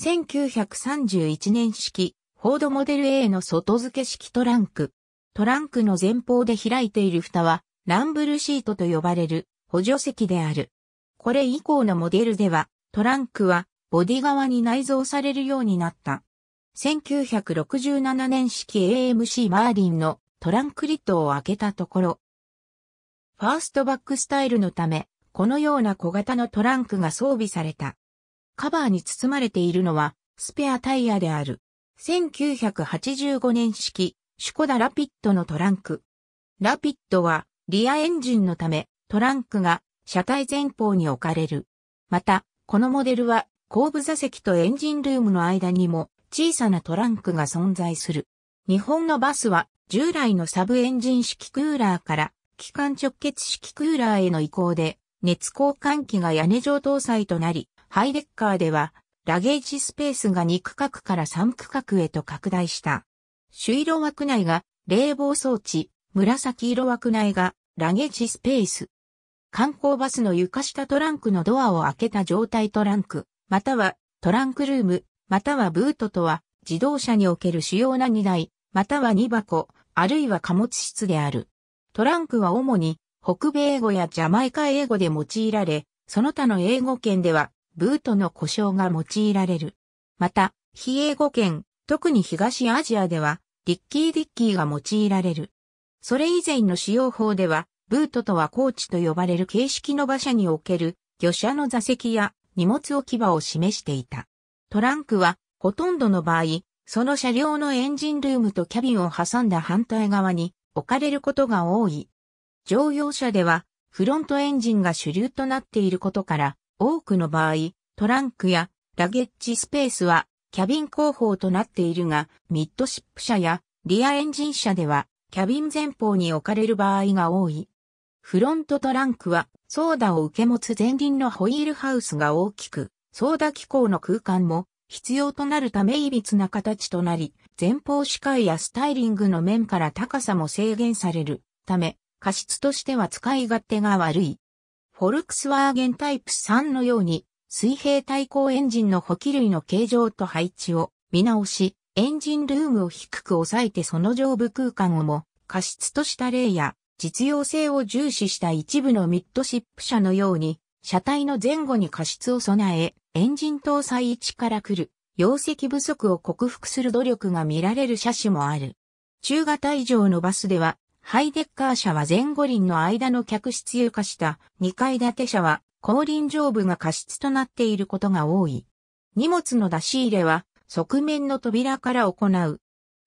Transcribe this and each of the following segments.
1931年式、フォードモデル A の外付け式トランク。トランクの前方で開いている蓋は、ランブルシートと呼ばれる補助席である。これ以降のモデルでは、トランクはボディ側に内蔵されるようになった。1967年式 AMC マーリンのトランクリットを開けたところ、ファーストバックスタイルのため、このような小型のトランクが装備された。カバーに包まれているのは、スペアタイヤである。1985年式、シュコダラピッドのトランク。ラピッドは、リアエンジンのため、トランクが車体前方に置かれる。また、このモデルは、後部座席とエンジンルームの間にも小さなトランクが存在する。日本のバスは従来のサブエンジン式クーラーから機関直結式クーラーへの移行で熱交換器が屋根上搭載となりハイデッカーでは、ラゲージスペースが2区画から3区画へと拡大した。朱色枠内が冷房装置、紫色枠内がラゲージスペース。観光バスの床下トランクのドアを開けた状態トランク、またはトランクルーム、またはブートとは自動車における主要な荷台、または荷箱、あるいは貨物室である。トランクは主に北米英語やジャマイカ英語で用いられ、その他の英語圏ではブートの呼称が用いられる。また、非英語圏、特に東アジアでは、リッキー・ディッキーが用いられる。それ以前の使用法では、ブートとはコーチと呼ばれる形式の馬車における魚車の座席や荷物置き場を示していた。トランクはほとんどの場合、その車両のエンジンルームとキャビンを挟んだ反対側に置かれることが多い。乗用車ではフロントエンジンが主流となっていることから多くの場合、トランクやラゲッジスペースはキャビン後方となっているが、ミッドシップ車やリアエンジン車ではキャビン前方に置かれる場合が多い。フロントトランクはソーダを受け持つ前輪のホイールハウスが大きく、ソーダ機構の空間も必要となるため歪な形となり、前方視界やスタイリングの面から高さも制限されるため、過失としては使い勝手が悪い。フォルクスワーゲンタイプ3のように、水平対向エンジンの補給類の形状と配置を見直し、エンジンルームを低く抑えてその上部空間をも過失とした例や、実用性を重視した一部のミッドシップ車のように、車体の前後に過失を備え、エンジン搭載位置から来る、容積不足を克服する努力が見られる車種もある。中型以上のバスでは、ハイデッカー車は前後輪の間の客室床た2階建て車は後輪上部が過失となっていることが多い。荷物の出し入れは側面の扉から行う。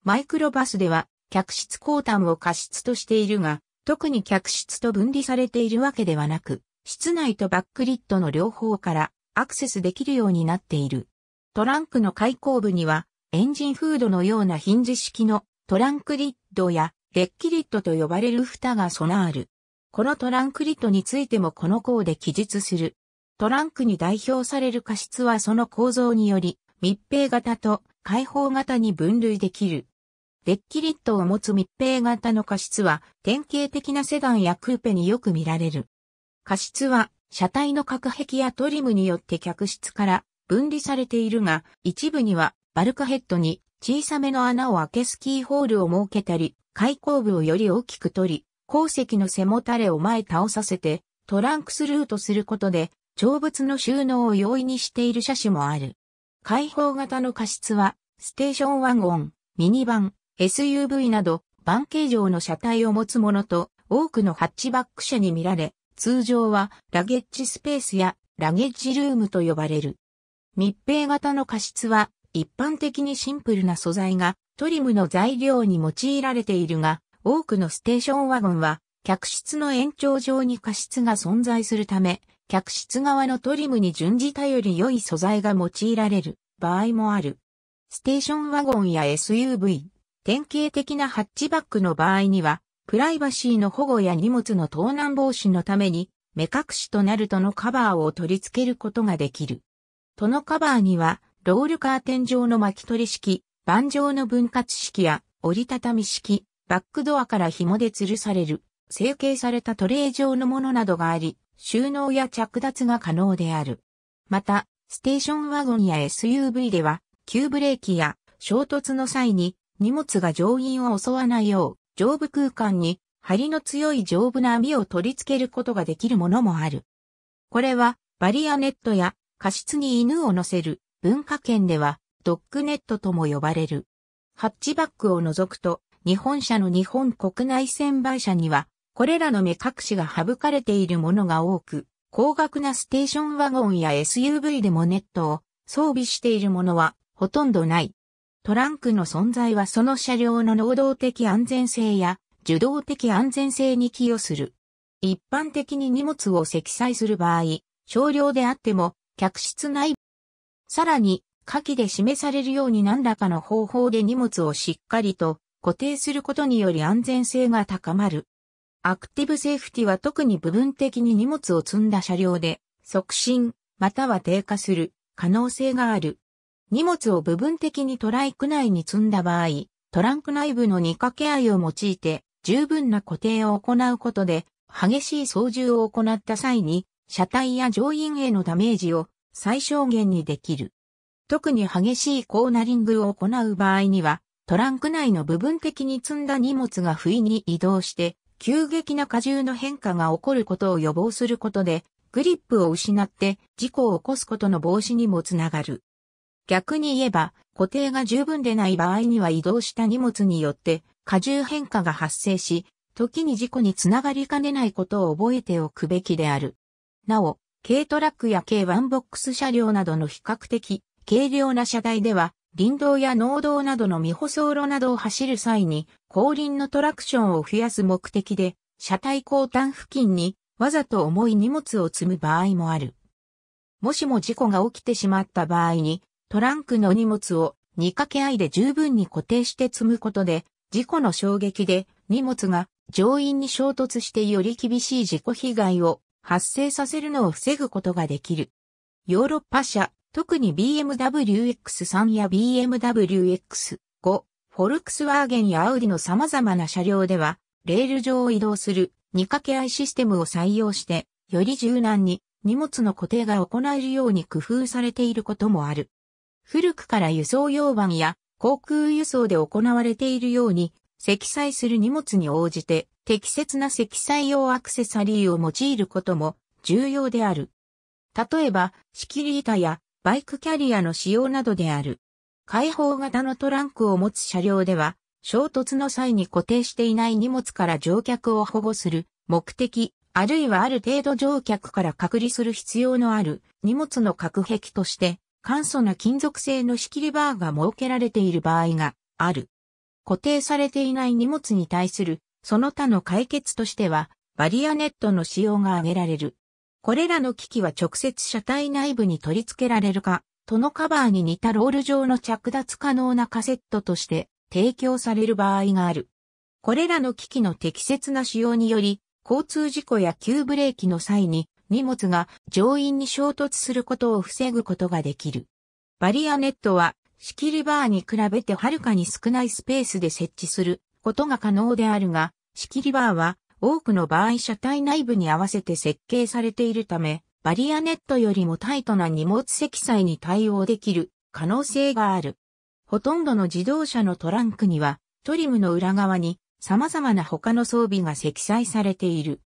マイクロバスでは客室後端を過失としているが、特に客室と分離されているわけではなく、室内とバックリッドの両方からアクセスできるようになっている。トランクの開口部にはエンジンフードのようなヒンジ式のトランクリッドやデッキリットと呼ばれる蓋が備わる。このトランクリットについてもこの項で記述する。トランクに代表される過失はその構造により、密閉型と開放型に分類できる。デッキリットを持つ密閉型の過失は、典型的なセダンやクーペによく見られる。過失は、車体の隔壁やトリムによって客室から分離されているが、一部にはバルカヘッドに小さめの穴を開けスキーホールを設けたり、開口部をより大きく取り、鉱石の背もたれを前倒させて、トランクスルーとすることで、長物の収納を容易にしている車種もある。開放型の過失は、ステーションワゴン、ミニバン、SUV など、バン形状の車体を持つものと、多くのハッチバック車に見られ、通常はラゲッジスペースやラゲッジルームと呼ばれる。密閉型の過失は、一般的にシンプルな素材がトリムの材料に用いられているが、多くのステーションワゴンは、客室の延長上に過失が存在するため、客室側のトリムに準じたより良い素材が用いられる場合もある。ステーションワゴンや SUV、典型的なハッチバックの場合には、プライバシーの保護や荷物の盗難防止のために、目隠しとなるとのカバーを取り付けることができる。とのカバーには、ロールカーテン状の巻き取り式、盤状の分割式や折りたたみ式、バックドアから紐で吊るされる、成形されたトレー状のものなどがあり、収納や着脱が可能である。また、ステーションワゴンや SUV では、急ブレーキや衝突の際に荷物が乗員を襲わないよう、上部空間に張りの強い丈夫な網を取り付けることができるものもある。これは、バリアネットや加湿に犬を乗せる文化圏ではドックネットとも呼ばれる。ハッチバックを除くと、日本車の日本国内専売車には、これらの目隠しが省かれているものが多く、高額なステーションワゴンや SUV でもネットを装備しているものはほとんどない。トランクの存在はその車両の能動的安全性や受動的安全性に寄与する。一般的に荷物を積載する場合、少量であっても客室内さらに、下記で示されるように何らかの方法で荷物をしっかりと固定することにより安全性が高まる。アクティブセーフティは特に部分的に荷物を積んだ車両で促進または低下する可能性がある。荷物を部分的にトライク内に積んだ場合、トランク内部の荷掛け合いを用いて十分な固定を行うことで激しい操縦を行った際に車体や乗員へのダメージを最小限にできる。特に激しいコーナリングを行う場合には、トランク内の部分的に積んだ荷物が不意に移動して、急激な荷重の変化が起こることを予防することで、グリップを失って事故を起こすことの防止にもつながる。逆に言えば、固定が十分でない場合には移動した荷物によって荷重変化が発生し、時に事故につながりかねないことを覚えておくべきである。なお、軽トラックや軽ワンボックス車両などの比較的軽量な車体では、林道や農道などの未舗装路などを走る際に、後輪のトラクションを増やす目的で、車体後端付近にわざと重い荷物を積む場合もある。もしも事故が起きてしまった場合に、トランクの荷物を2掛け合いで十分に固定して積むことで、事故の衝撃で荷物が乗員に衝突してより厳しい事故被害を発生させるのを防ぐことができる。ヨーロッパ車、特に BMW X3 や BMW X5、フォルクスワーゲンやアウディの様々な車両では、レール上を移動する2掛け合いシステムを採用して、より柔軟に荷物の固定が行えるように工夫されていることもある。古くから輸送用板や航空輸送で行われているように、積載する荷物に応じて適切な積載用アクセサリーを用いることも重要である。例えば、仕切り板やバイクキャリアの使用などである。開放型のトランクを持つ車両では、衝突の際に固定していない荷物から乗客を保護する目的、あるいはある程度乗客から隔離する必要のある荷物の隔壁として、簡素な金属製の仕切りバーが設けられている場合がある。固定されていない荷物に対するその他の解決としては、バリアネットの使用が挙げられる。これらの機器は直接車体内部に取り付けられるか、トノカバーに似たロール状の着脱可能なカセットとして提供される場合がある。これらの機器の適切な使用により、交通事故や急ブレーキの際に荷物が乗員に衝突することを防ぐことができる。バリアネットは仕切りバーに比べてはるかに少ないスペースで設置することが可能であるが、仕切りバーは多くの場合車体内部に合わせて設計されているため、バリアネットよりもタイトな荷物積載に対応できる可能性がある。ほとんどの自動車のトランクにはトリムの裏側に様々な他の装備が積載されている。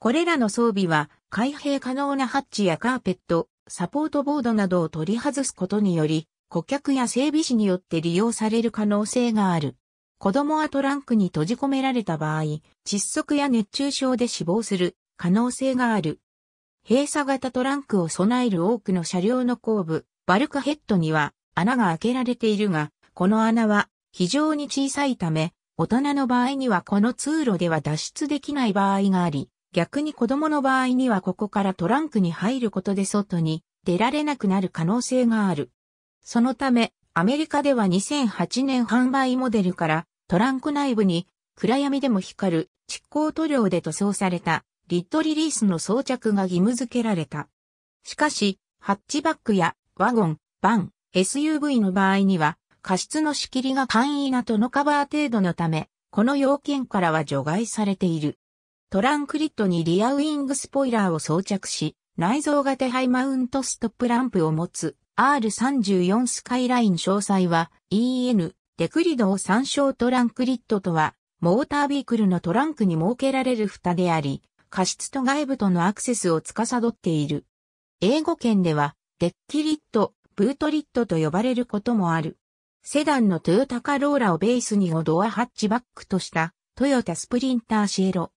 これらの装備は開閉可能なハッチやカーペット、サポートボードなどを取り外すことにより、顧客や整備士によって利用される可能性がある。子供はトランクに閉じ込められた場合、窒息や熱中症で死亡する可能性がある。閉鎖型トランクを備える多くの車両の後部、バルクヘッドには穴が開けられているが、この穴は非常に小さいため、大人の場合にはこの通路では脱出できない場合があり、逆に子供の場合にはここからトランクに入ることで外に出られなくなる可能性がある。そのため、アメリカでは2008年販売モデルからトランク内部に暗闇でも光る蓄光塗料で塗装されたリッドリリースの装着が義務付けられた。しかし、ハッチバックやワゴン、バン、SUV の場合には過失の仕切りが簡易なとのカバー程度のため、この要件からは除外されている。トランクリッドにリアウィングスポイラーを装着し、内蔵型ハイマウントストップランプを持つ R34 スカイライン詳細は EN デクリドを参照トランクリットとはモータービークルのトランクに設けられる蓋であり、過失と外部とのアクセスを司っている。英語圏では、デッキリット、ブートリットと呼ばれることもある。セダンのトヨタカローラをベースに5ドアハッチバックとしたトヨタスプリンターシエロ。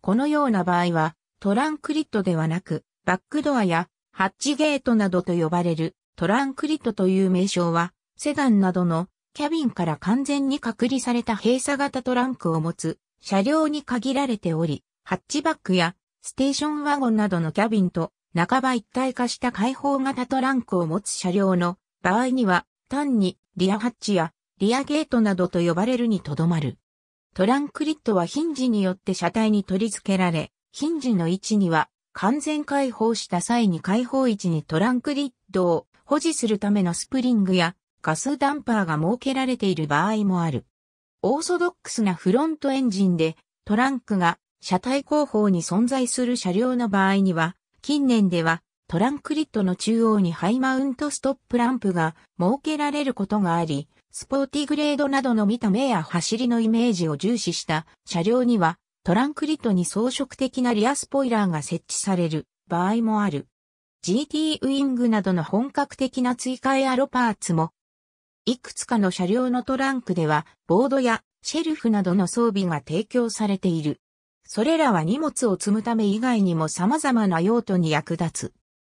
このような場合は、トランクリットではなく、バックドアやハッチゲートなどと呼ばれるトランクリットという名称は、セダンなどのキャビンから完全に隔離された閉鎖型トランクを持つ車両に限られており、ハッチバックやステーションワゴンなどのキャビンと半ば一体化した開放型トランクを持つ車両の場合には単にリアハッチやリアゲートなどと呼ばれるにとどまる。トランクリットはヒンジによって車体に取り付けられ、ヒンジの位置には完全開放した際に開放位置にトランクリッドを保持するためのスプリングやガスダンパーが設けられている場合もある。オーソドックスなフロントエンジンでトランクが車体後方に存在する車両の場合には、近年ではトランクリッドの中央にハイマウントストップランプが設けられることがあり、スポーティグレードなどの見た目や走りのイメージを重視した車両にはトランクリッに装飾的なリアスポイラーが設置される場合もある。GT ウィングなどの本格的な追加エアロパーツも、いくつかの車両のトランクでは、ボードやシェルフなどの装備が提供されている。それらは荷物を積むため以外にも様々な用途に役立つ。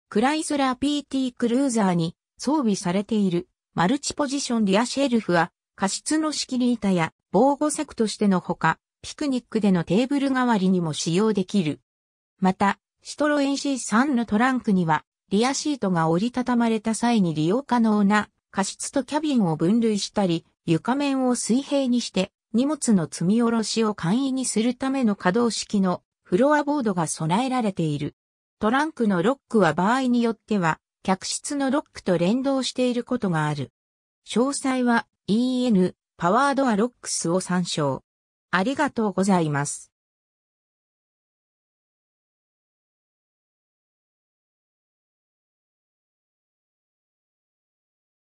クライスラー PT クルーザーに装備されているマルチポジションリアシェルフは、過失の仕切り板や防護柵としてのほか、ピクニックでのテーブル代わりにも使用できる。また、シトロエン C3 のトランクには、リアシートが折りたたまれた際に利用可能な加湿とキャビンを分類したり、床面を水平にして荷物の積み下ろしを簡易にするための可動式のフロアボードが備えられている。トランクのロックは場合によっては、客室のロックと連動していることがある。詳細は EN パワードアロックスを参照。ありがとうございます。